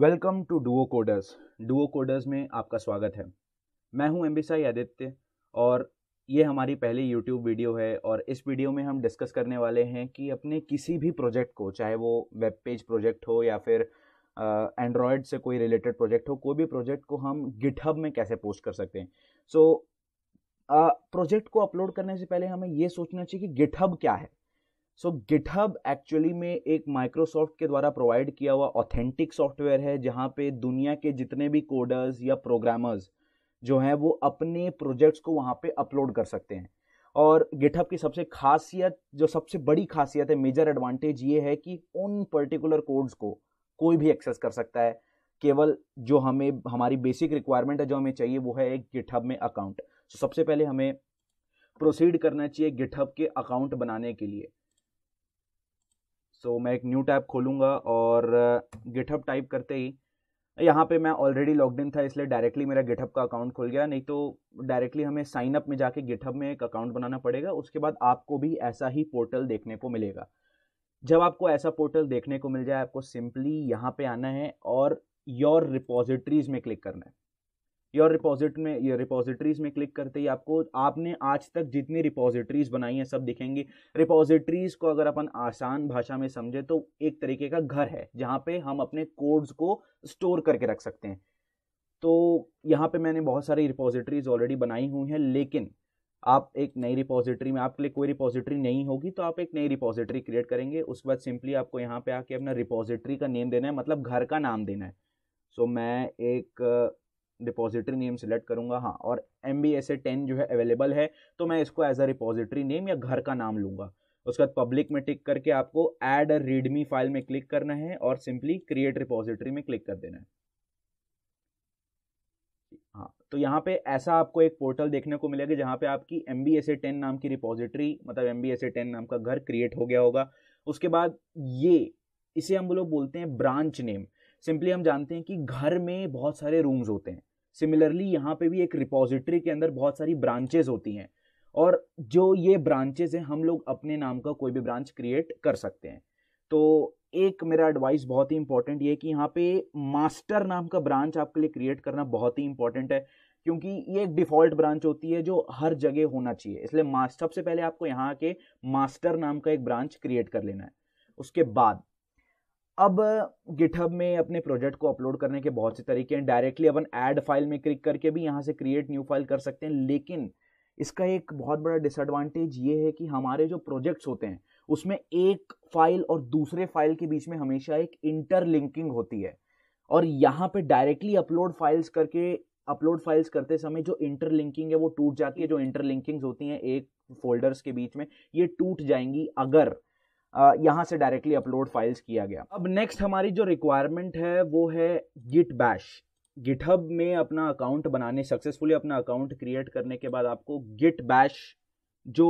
welcome to Duo Coders Duo Coders में आपका स्वागत है मैं हूं एम्बिसाई आदित्य और ये हमारी पहली यूट्यूब वीडियो है और इस वीडियो में हम डिस्कस करने वाले हैं कि अपने किसी भी प्रोजेक्ट को चाहे वो वेब पेज प्रोजेक्ट हो या फिर एंड्रॉयड से कोई रिलेटेड प्रोजेक्ट हो कोई भी प्रोजेक्ट को हम गिटहब में कैसे पोस्ट कर सकते हैं सो so, प्रोजेक्ट को अपलोड करने से पहले हमें ये सोचना चाहिए कि गिटहब क्या है सो गिटहब एक्चुअली में एक माइक्रोसॉफ्ट के द्वारा प्रोवाइड किया हुआ ऑथेंटिक सॉफ्टवेयर है जहाँ पे दुनिया के जितने भी कोडर्स या प्रोग्रामर्स जो हैं वो अपने प्रोजेक्ट्स को वहाँ पे अपलोड कर सकते हैं और गिटहब की सबसे खासियत जो सबसे बड़ी खासियत है मेजर एडवांटेज ये है कि उन पर्टिकुलर कोड्स को कोई भी एक्सेस कर सकता है केवल जो हमें हमारी बेसिक रिक्वायरमेंट है जो हमें चाहिए वो है एक गिटहब में अकाउंट सो सबसे पहले हमें प्रोसीड करना चाहिए गिटहब के अकाउंट बनाने के लिए सो so, मैं एक न्यू टैब खोलूँगा और गिटहब uh, टाइप करते ही यहाँ पे मैं ऑलरेडी लॉग इन था इसलिए डायरेक्टली मेरा गिटहब का अकाउंट खुल गया नहीं तो डायरेक्टली हमें साइन अप में जाके गिटहब में एक अकाउंट बनाना पड़ेगा उसके बाद आपको भी ऐसा ही पोर्टल देखने को मिलेगा जब आपको ऐसा पोर्टल देखने को मिल जाए आपको सिंपली यहाँ पे आना है और योर रिपोजिटरीज में क्लिक करना है योर रिपोजिट में ये रिपोजिटरीज में क्लिक करते ही आपको आपने आज तक जितनी रिपोजिटरीज बनाई हैं सब दिखेंगी रिपोजिटरीज को अगर अपन आसान भाषा में समझे तो एक तरीके का घर है जहाँ पे हम अपने कोड्स को स्टोर करके रख सकते हैं तो यहाँ पे मैंने बहुत सारी रिपोजिटरीज ऑलरेडी बनाई हुई हैं लेकिन आप एक नई रिपोजिटरी में आपके लिए कोई रिपोजिटरी नहीं होगी तो आप एक नई रिपोजिटरी क्रिएट करेंगे उसके बाद सिंपली आपको यहाँ पे आके अपना रिपोजिटरी का नेम देना है मतलब घर का नाम देना है सो so, मैं एक डिपॉजिटरी नेम सिलेक्ट करूंगा हाँ और M B S A ten जो है अवेलेबल है तो मैं इसको एज अ रिपोजिटरी नेम या घर का नाम लूंगा उसके बाद पब्लिक में टिक करके आपको एड अ रीडमी फाइल में क्लिक करना है और सिंपली क्रिएट रिपोजिटरी में क्लिक कर देना है हाँ तो यहाँ पे ऐसा आपको एक पोर्टल देखने को मिलेगा जहाँ पे आपकी M B S A ten नाम की रिपोजिटरी मतलब M B S A ten नाम का घर क्रिएट हो गया होगा उसके बाद ये इसे हम लोग बोलते हैं ब्रांच नेम सिंपली हम जानते हैं कि घर में बहुत सारे रूम्स होते हैं सिमिलरली यहाँ पे भी एक रिपोजिटरी के अंदर बहुत सारी ब्रांचेज होती हैं और जो ये ब्रांचेज हैं हम लोग अपने नाम का कोई भी ब्रांच क्रिएट कर सकते हैं तो एक मेरा एडवाइस बहुत ही इंपॉर्टेंट ये कि यहाँ पे मास्टर नाम का ब्रांच आपके लिए क्रिएट करना बहुत ही इंपॉर्टेंट है क्योंकि ये एक डिफॉल्ट ब्रांच होती है जो हर जगह होना चाहिए इसलिए मास्टर सबसे पहले आपको यहाँ के मास्टर नाम का एक ब्रांच क्रिएट कर लेना है उसके बाद अब गिटहब में अपने प्रोजेक्ट को अपलोड करने के बहुत से तरीके हैं डायरेक्टली अपन ऐड फाइल में क्लिक करके भी यहाँ से क्रिएट न्यू फाइल कर सकते हैं लेकिन इसका एक बहुत बड़ा डिसएडवांटेज ये है कि हमारे जो प्रोजेक्ट्स होते हैं उसमें एक फाइल और दूसरे फाइल के बीच में हमेशा एक इंटरलिंकिंग होती है और यहाँ पे डायरेक्टली अपलोड फाइल्स करके अपलोड फाइल्स करते समय जो इंटरलिंकिंग है वो टूट जाती है जो इंटरलिंकिंग्स होती हैं एक फोल्डर्स के बीच में ये टूट जाएंगी अगर यहाँ से डायरेक्टली अपलोड फाइल्स किया गया अब नेक्स्ट हमारी जो रिक्वायरमेंट है वो है गिट बैश गिटहब में अपना अकाउंट बनाने सक्सेसफुली अपना अकाउंट क्रिएट करने के बाद आपको गिट बैश जो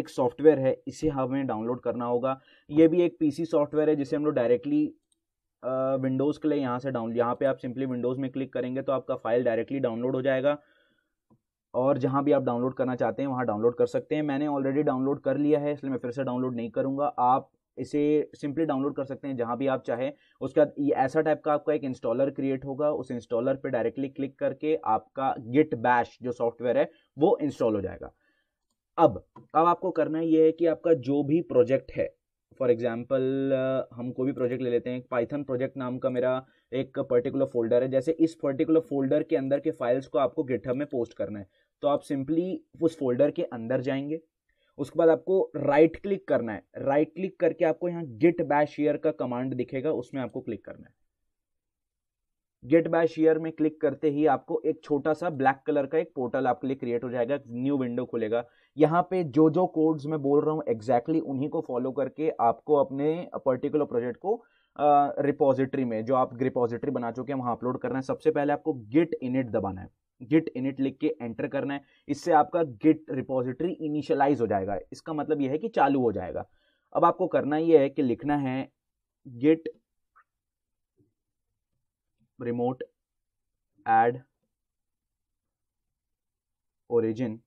एक सॉफ्टवेयर है इसे हमें डाउनलोड करना होगा ये भी एक पीसी सॉफ्टवेयर है जिसे हम लोग डायरेक्टली विंडोज़ के लिए यहाँ से डाउन यहाँ पे आप सिंपली विंडोज़ में क्लिक करेंगे तो आपका फाइल डायरेक्टली डाउनलोड हो जाएगा और जहाँ भी आप डाउनलोड करना चाहते हैं वहाँ डाउनलोड कर सकते हैं मैंने ऑलरेडी डाउनलोड कर लिया है इसलिए मैं फिर से डाउनलोड नहीं करूँगा आप इसे सिंपली डाउनलोड कर सकते हैं जहाँ भी आप चाहें उसके बाद ऐसा टाइप का आपका एक इंस्टॉलर क्रिएट होगा उस इंस्टॉलर पे डायरेक्टली क्लिक करके आपका गिट बैश जो सॉफ्टवेयर है वो इंस्टॉल हो जाएगा अब अब आपको करना ये है कि आपका जो भी प्रोजेक्ट है फॉर एग्जाम्पल uh, हम कोई भी प्रोजेक्ट ले लेते हैं पाइथन प्रोजेक्ट नाम का मेरा एक पर्टिकुलर फोल्डर है जैसे इस पर्टिकुलर फोल्डर के अंदर के फाइल्स को आपको गिटहब में पोस्ट करना है तो आप सिंपली उस फोल्डर के अंदर जाएंगे उसके बाद आपको राइट क्लिक करना है राइट क्लिक करके आपको यहाँ गिट बैश ईयर का कमांड दिखेगा उसमें आपको क्लिक करना है गेट बाय शेयर में क्लिक करते ही आपको एक छोटा सा ब्लैक कलर का एक पोर्टल आपके लिए क्रिएट हो जाएगा न्यू विंडो खुलेगा यहाँ पे जो जो कोड्स मैं बोल रहा हूँ एग्जैक्टली exactly उन्हीं को फॉलो करके आपको अपने पर्टिकुलर प्रोजेक्ट को रिपोजिटरी में जो आप रिपोजिटरी बना चुके हैं वहाँ अपलोड करना है सबसे पहले आपको गिट इनिट दबाना है गिट इनिट लिख के एंटर करना है इससे आपका गिट रिपोजिटरी इनिशियलाइज हो जाएगा इसका मतलब यह है कि चालू हो जाएगा अब आपको करना यह है कि लिखना है git remote add origin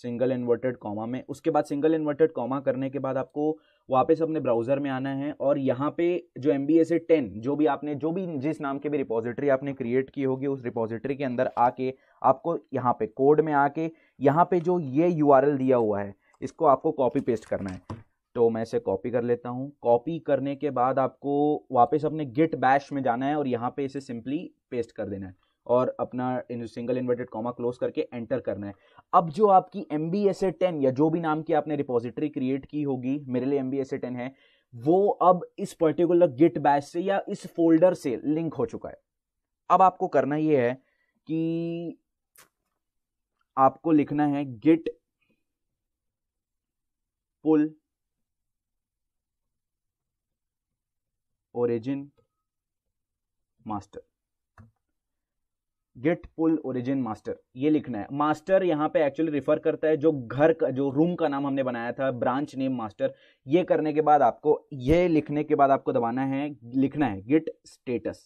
single inverted comma में उसके बाद सिंगल इन्वर्टेड कॉमा करने के बाद आपको वापस अपने ब्राउजर में आना है और यहाँ पे जो M B S A ten जो भी आपने जो भी जिस नाम के भी रिपोजिटरी आपने क्रिएट की होगी उस रिपोजिटरी के अंदर आके आपको यहाँ पे कोड में आके यहाँ पे जो ये यू आर एल दिया हुआ है इसको आपको कॉपी पेस्ट करना है तो मैं इसे कॉपी कर लेता हूँ कॉपी करने के बाद आपको वापस अपने गिट बैश में जाना है और यहाँ पे इसे सिंपली पेस्ट कर देना है और अपना सिंगल इन्वर्टेड कॉमा क्लोज करके एंटर करना है अब जो आपकी M B S A ten या जो भी नाम की आपने रिपोजिटरी क्रिएट की होगी मेरे लिए M B S A ten है वो अब इस पर्टिकुलर गिट बैच से या इस फोल्डर से लिंक हो चुका है अब आपको करना ये है कि आपको लिखना है git pull origin master git pull origin master ये लिखना है मास्टर यहाँ पे एक्चुअली रिफर करता है जो घर का जो रूम का नाम हमने बनाया था ब्रांच नेम मास्टर ये करने के बाद आपको ये लिखने के बाद आपको दबाना है लिखना है गिट स्टेटस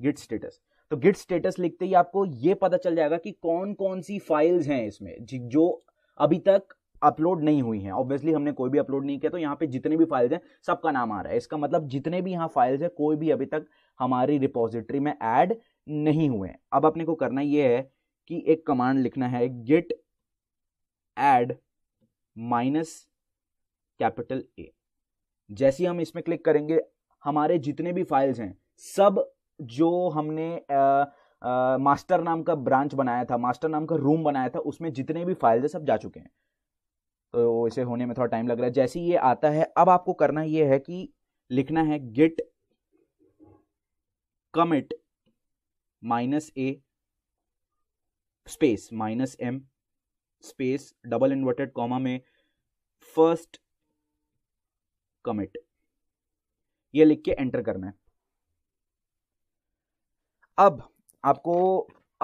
गिट स्टेटस तो गिट स्टेटस लिखते ही आपको ये पता चल जाएगा कि कौन कौन सी फाइल्स हैं इसमें जो अभी तक अपलोड नहीं हुई हैं ऑब्वियसली हमने कोई भी अपलोड नहीं किया तो यहाँ पे जितने भी फाइल्स हैं सबका नाम आ रहा है इसका मतलब जितने भी यहाँ फाइल्स हैं कोई भी अभी तक हमारी रिपोजिटरी में ऐड नहीं हुए हैं अब अपने को करना ये है कि एक कमांड लिखना है git add minus capital A जैसे ही हम इसमें क्लिक करेंगे हमारे जितने भी फाइल्स हैं सब जो हमने आ, मास्टर नाम का ब्रांच बनाया था मास्टर नाम का रूम बनाया था उसमें जितने भी फाइल्स हैं सब जा चुके हैं तो इसे होने में थोड़ा टाइम लग रहा है जैसे ये आता है अब आपको करना ये है कि लिखना है git commit minus A space minus M space double inverted comma में फर्स्ट कमिट ये लिख के एंटर करना है अब आपको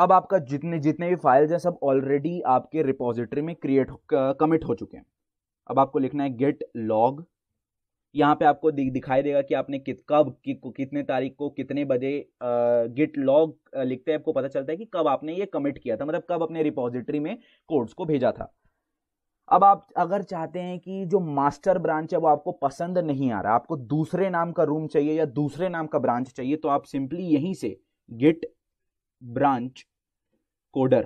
अब आपका जितने जितने भी फाइल्स हैं सब ऑलरेडी आपके रिपोजिटरी में क्रिएट कमिट हो चुके हैं अब आपको लिखना है गेट लॉग यहाँ पे आपको दि, दिखाई देगा कि आपने कित कब कि, कितने तारीख को कितने बजे गिट लॉग लिखते हैं आपको पता चलता है कि कब आपने ये कमिट किया था मतलब कब अपने रिपोजिटरी में कोड्स को भेजा था अब आप अगर चाहते हैं कि जो मास्टर ब्रांच है वो आपको पसंद नहीं आ रहा आपको दूसरे नाम का रूम चाहिए या दूसरे नाम का ब्रांच चाहिए तो आप सिंपली यहीं से गिट ब्रांच कोडर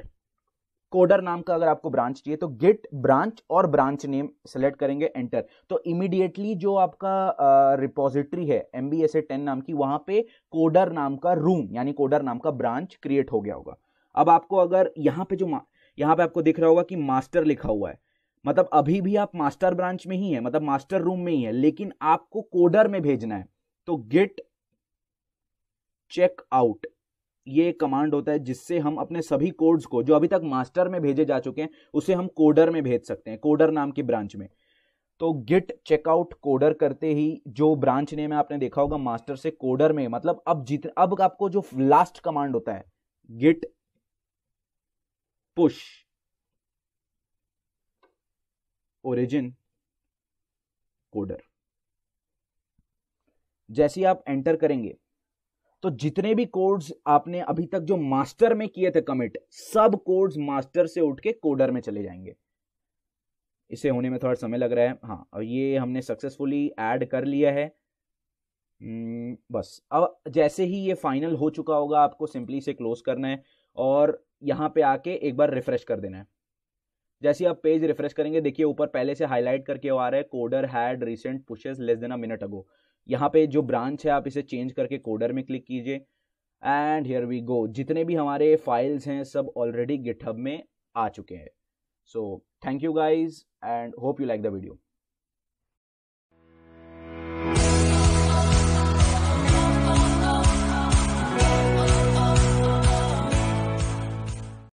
कोडर नाम का अगर आपको ब्रांच चाहिए तो गिट ब्रांच और ब्रांच नेम सेलेक्ट करेंगे एंटर तो इमीडिएटली जो आपका रिपोजिटरी है M B S A ten नाम की वहां पे कोडर नाम का रूम यानी कोडर नाम का ब्रांच क्रिएट हो गया होगा अब आपको अगर यहाँ पे जो यहाँ पे आपको दिख रहा होगा कि मास्टर लिखा हुआ है मतलब अभी भी आप मास्टर ब्रांच में ही है मतलब मास्टर रूम में ही है लेकिन आपको कोडर में भेजना है तो गिट चेक आउट ये कमांड होता है जिससे हम अपने सभी कोड्स को जो अभी तक मास्टर में भेजे जा चुके हैं उसे हम कोडर में भेज सकते हैं कोडर नाम की ब्रांच में तो गिट चेकआउट कोडर करते ही जो ब्रांच नेम है आपने देखा होगा मास्टर से कोडर में मतलब अब जितने अब आपको जो लास्ट कमांड होता है गिट पुश ओरिजिन कोडर जैसे आप एंटर करेंगे तो जितने भी कोड्स आपने अभी तक जो मास्टर में किए थे कमिट सब कोड्स मास्टर से उठ के कोडर में चले जाएंगे इसे होने में थोड़ा समय लग रहा है हाँ और ये हमने सक्सेसफुली ऐड कर लिया है हम्म, बस अब जैसे ही ये फाइनल हो चुका होगा आपको सिंपली से क्लोज करना है और यहाँ पे आके एक बार रिफ्रेश कर देना है जैसे आप पेज रिफ्रेश करेंगे देखिए ऊपर पहले से हाईलाइट करके आ रहा है coder had recent pushes less than a minute ago यहाँ पे जो ब्रांच है आप इसे चेंज करके कोडर में क्लिक कीजिए एंड हियर वी गो जितने भी हमारे फाइल्स हैं सब ऑलरेडी गिटहब में आ चुके हैं so thank you guys and hope you like the video